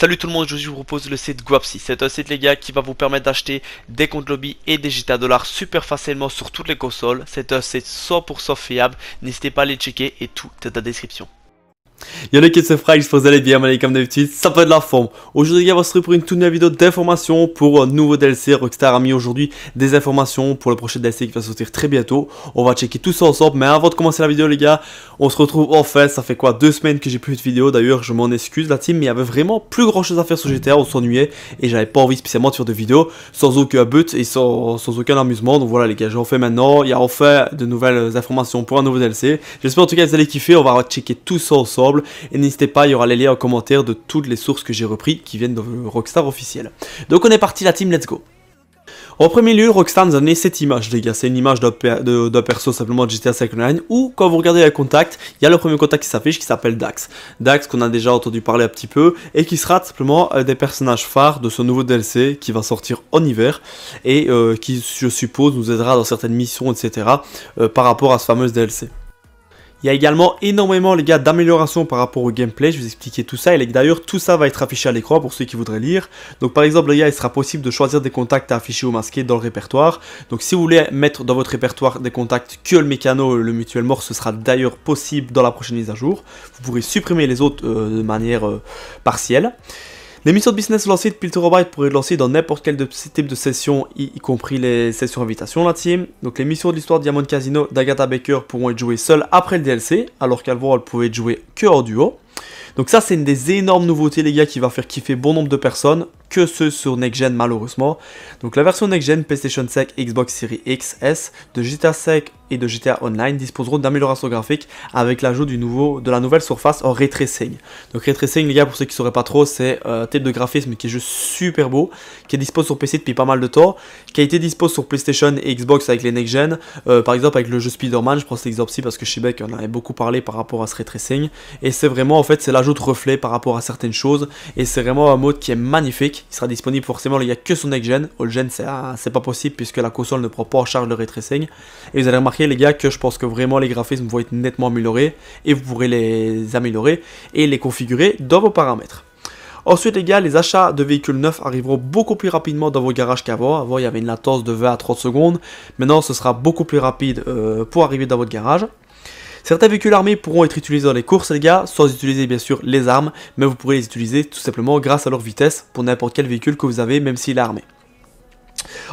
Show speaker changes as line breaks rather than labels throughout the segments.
Salut tout le monde, aujourd'hui je vous propose le site Guapsi. C'est un site les gars qui va vous permettre d'acheter des comptes lobby et des GTA dollars super facilement sur toutes les consoles. C'est un site 100% fiable, n'hésitez pas à les checker et tout est dans la description. Y'a les kids que vous allez bien, malgré comme d'habitude, ça fait de la forme. Aujourd'hui, les gars, on se retrouve pour une toute nouvelle vidéo d'informations pour un euh, nouveau DLC. Rockstar a mis aujourd'hui des informations pour le prochain DLC qui va sortir très bientôt. On va checker tout ça ensemble, mais avant de commencer la vidéo, les gars, on se retrouve en fait. Ça fait quoi Deux semaines que j'ai plus de vidéos d'ailleurs, je m'en excuse, la team, mais il y avait vraiment plus grand chose à faire sur GTA, on s'ennuyait et j'avais pas envie spécialement de faire de vidéos sans aucun but et sans, aucun amusement. Donc voilà, les gars, j'en fais maintenant. Il y a enfin de nouvelles informations pour un nouveau DLC. J'espère en tout cas que vous allez kiffer, on va checker tout ça ensemble. Et n'hésitez pas, il y aura les liens en commentaire de toutes les sources que j'ai repris qui viennent de Rockstar officiel. Donc on est parti la team, let's go en premier lieu, Rockstar nous a donné cette image, les gars. C'est une image d'un de, perso simplement de GTA 5 Online où, quand vous regardez les contacts, il y a le premier contact qui s'affiche qui s'appelle Dax. Dax qu'on a déjà entendu parler un petit peu et qui sera simplement euh, des personnages phares de ce nouveau DLC qui va sortir en hiver et euh, qui, je suppose, nous aidera dans certaines missions, etc. Euh, par rapport à ce fameux DLC. Il y a également énormément, les gars, d'améliorations par rapport au gameplay. Je vais vous expliquer tout ça. Et d'ailleurs, tout ça va être affiché à l'écran pour ceux qui voudraient lire. Donc, par exemple, les gars, il sera possible de choisir des contacts à afficher ou masquer dans le répertoire. Donc, si vous voulez mettre dans votre répertoire des contacts que le mécano, le mutuel mort, ce sera d'ailleurs possible dans la prochaine mise à jour. Vous pourrez supprimer les autres euh, de manière euh, partielle. Les missions de business lancées de le pourraient être lancées dans n'importe quel type de session, y, compris les sessions invitation, la team. Donc les missions de l'histoire Diamond Casino d'Agatha Baker pourront être jouées seules après le DLC, alors qu'avant elles pouvaient être jouées que hors duo. Donc ça c'est une des énormes nouveautés les gars qui va faire kiffer bon nombre de personnes que ceux sur Next Gen malheureusement. Donc la version Next Gen PlayStation 5, Xbox Series XS de GTA 5 et de GTA Online disposeront d'améliorations graphiques avec l'ajout du nouveau, de la nouvelle surface en ray tracing. Donc ray tracing les gars pour ceux qui ne sauraient pas trop c'est euh, un type de graphisme qui est juste super beau, qui est dispo sur PC depuis pas mal de temps, qui a été dispo sur PlayStation et Xbox avec les next gen, euh, par exemple avec le jeu Spider-Man, je prends cet exemple-ci parce que Shibek en avait beaucoup parlé par rapport à ce ray tracing et c'est vraiment en fait c'est l'ajout de reflet par rapport à certaines choses et c'est vraiment un mode qui est magnifique il sera disponible forcément, il n'y a que son Next Gen. All Gen, c'est pas possible puisque la console ne prend pas en charge le ray Et vous allez remarquer, les gars, que je pense que vraiment les graphismes vont être nettement améliorés et vous pourrez les améliorer et les configurer dans vos paramètres. Ensuite, les gars, les achats de véhicules neufs arriveront beaucoup plus rapidement dans vos garages qu'avant. Avant, il y avait une latence de 20 à 30 secondes. Maintenant, ce sera beaucoup plus rapide euh, pour arriver dans votre garage. Certains véhicules armés pourront être utilisés dans les courses, les gars, sans utiliser bien sûr les armes, mais vous pourrez les utiliser tout simplement grâce à leur vitesse pour n'importe quel véhicule que vous avez, même s'il est armé.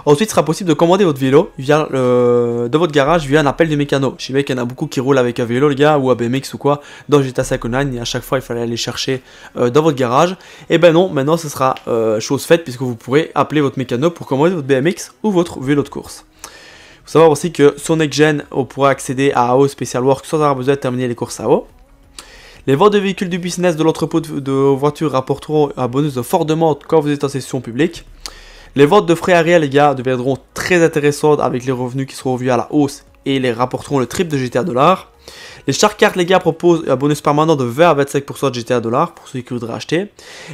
Ensuite, il sera possible de commander votre vélo via, euh, de votre garage via un appel de mécano. Je sais qu'il y en a beaucoup qui roulent avec un vélo, les gars, ou un BMX ou quoi, dans GTA 5 Online, et à chaque fois, il fallait aller chercher euh, dans votre garage. Et eh ben non, maintenant, ce sera euh, chose faite, puisque vous pourrez appeler votre mécano pour commander votre BMX ou votre vélo de course faut savoir aussi que sur NextGen, on pourra accéder à AO Special Work sans avoir besoin de terminer les courses AO. Les ventes de véhicules du business de l'entrepôt de, voitures rapporteront un bonus de forte demande quand vous êtes en session publique. Les ventes de frais arrière les gars, deviendront très intéressantes avec les revenus qui seront vus à la hausse et les rapporteront le triple de GTA dollars. Les Shark cartes les gars, proposent un bonus permanent de 20 à 25% de GTA pour ceux qui voudraient acheter.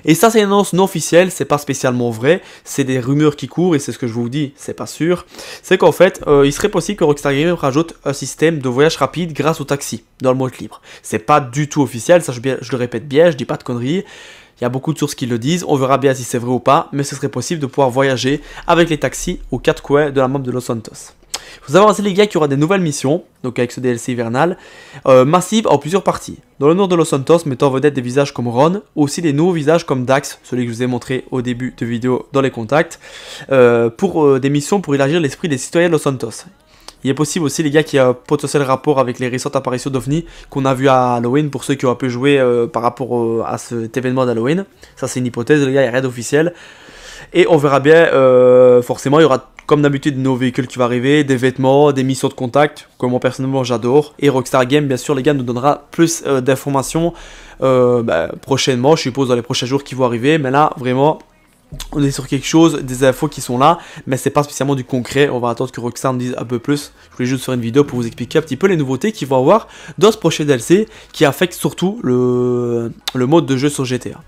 Et ça, c'est une annonce non officielle, c'est pas spécialement vrai, c'est des rumeurs qui courent et c'est ce que je vous dis, c'est pas sûr. C'est qu'en fait, euh, il serait possible que Rockstar Games rajoute un système de voyage rapide grâce au taxi dans le mode libre. C'est pas du tout officiel, ça je, le répète bien, je dis pas de conneries. Il y a beaucoup de sources qui le disent, on verra bien si c'est vrai ou pas, mais ce serait possible de pouvoir voyager avec les taxis aux quatre coins de la map de Los Santos. Vous avez aussi les gars qui y aura des nouvelles missions, donc avec ce DLC hivernal, euh, massive en plusieurs parties. Dans le nord de Los Santos, mettant en vedette des visages comme Ron, aussi des nouveaux visages comme Dax, celui que je vous ai montré au début de vidéo dans les contacts, euh, pour euh, des missions pour élargir l'esprit des citoyens de Los Santos. Il est possible aussi, les gars, qui y a un potentiel rapport avec les récentes apparitions d'OVNI qu'on a vu à Halloween pour ceux qui ont un peu joué par rapport à cet événement d'Halloween. Ça, c'est une hypothèse, les gars, il n'y a rien d'officiel. Et on verra bien, forcément, il y aura comme d'habitude de nouveaux véhicules qui vont arriver, des vêtements, des missions de contact, que moi personnellement j'adore. Et Rockstar Game, bien sûr, les gars nous donnera plus euh, d'informations euh, bah, prochainement, je suppose dans les prochains jours qui vont arriver. Mais là, vraiment, on est sur quelque chose, des infos qui sont là, mais c'est pas spécialement du concret. On va attendre que Rockstar nous dise un peu plus. Je voulais juste faire une vidéo pour vous expliquer un petit peu les nouveautés qu'ils vont avoir dans ce prochain DLC qui affecte surtout le mode de jeu sur GTA.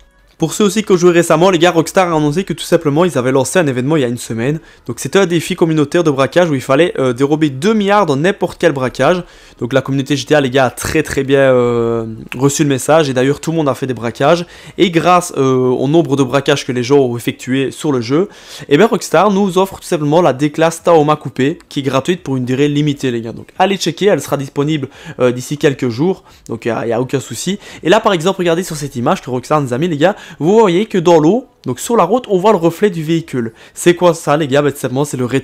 Pour ceux aussi qui ont joué récemment, les gars, Rockstar a annoncé que tout simplement ils avaient lancé un événement il y a une semaine. Donc c'était un défi communautaire de braquage où il fallait euh, dérober 2 milliards dans n'importe quel braquage. Donc la communauté GTA, les gars, a très très bien euh, reçu le message et d'ailleurs tout le monde a fait des braquages. Et grâce euh, au nombre de braquages que les gens ont effectué sur le jeu, et eh bien Rockstar nous offre tout simplement la déclasse Taoma Coupé, qui est gratuite pour une durée limitée, les gars. Donc allez checker, elle sera disponible d'ici quelques jours. Donc il n'y a, a, aucun souci. Et là par exemple, regardez sur cette image que Rockstar nous a mis, les gars, vous voyez que dans l'eau, donc sur la route, on voit le reflet du véhicule. C'est quoi ça les gars bah, c'est le ray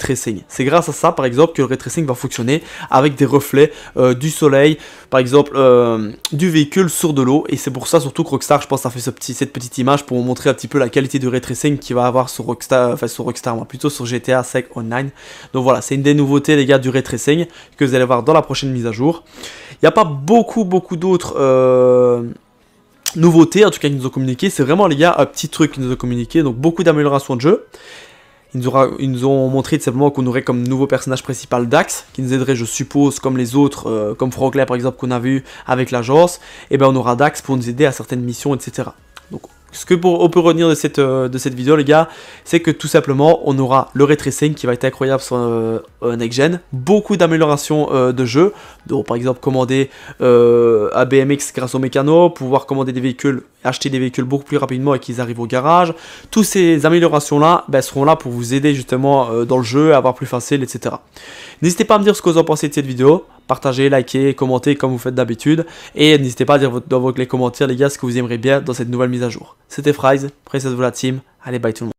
C'est grâce à ça par exemple que le ray va fonctionner avec des reflets euh, du soleil, par exemple euh, du véhicule sur de l'eau. Et c'est pour ça surtout que Rockstar, je pense, a fait cette petite image pour vous montrer un petit peu la qualité du ray tracing qu'il va avoir sur Rockstar, euh, enfin sur Rockstar, plutôt sur GTA 5 Online. Donc voilà, c'est une des nouveautés les gars du ray tracing que vous allez voir dans la prochaine mise à jour. Il n'y a pas beaucoup beaucoup d'autres nouveauté, en tout cas, qu'ils nous ont communiqué, c'est vraiment, les gars, un petit truc qu'ils nous ont communiqué, donc beaucoup d'améliorations de jeu. Ils nous, ont montré tout simplement qu'on aurait comme nouveau personnage principal Dax, qui nous aiderait, je suppose, comme les autres, euh, comme Franklin par exemple qu'on a vu avec l'agence, et eh bien on aura Dax pour nous aider à certaines missions, etc ce que on peut retenir euh, de cette, vidéo, les gars, c'est que tout simplement, on aura le ray qui va être incroyable sur euh, euh, Next Gen, beaucoup d'améliorations de jeu, donc par exemple commander euh, BMX grâce au mécano, pouvoir commander des véhicules, acheter des véhicules beaucoup plus rapidement et qu'ils arrivent au garage. Toutes ces améliorations-là ben, seront là pour vous aider justement dans le jeu, avoir plus facile, etc. N'hésitez pas à me dire ce que vous en pensez de cette vidéo. Partagez, likez, commentez comme vous faites d'habitude. Et n'hésitez pas à dire dans vos, les commentaires, les gars, ce que vous aimeriez bien dans cette nouvelle mise à jour. C'était Fries, Princess vous la team. Allez, bye tout le monde.